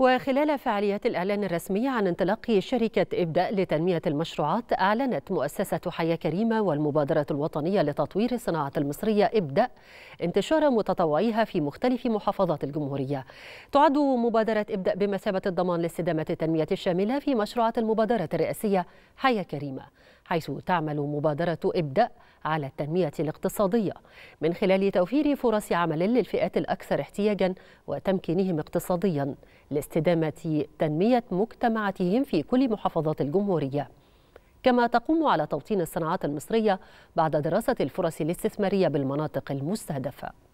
وخلال فعاليات الإعلان الرسمي عن انطلاق شركة إبداء لتنمية المشروعات أعلنت مؤسسة حياة كريمة والمبادرة الوطنية لتطوير الصناعة المصرية إبداء انتشار متطوعيها في مختلف محافظات الجمهورية تعد مبادرة إبداء بمثابة الضمان لاستدامة التنمية الشاملة في مشروعات المبادرة الرئاسية حياة كريمة حيث تعمل مبادرة إبدأ على التنمية الاقتصادية من خلال توفير فرص عمل للفئات الأكثر احتياجا وتمكينهم اقتصاديا لاستدامة تنمية مجتمعاتهم في كل محافظات الجمهورية كما تقوم على توطين الصناعات المصرية بعد دراسة الفرص الاستثمارية بالمناطق المستهدفة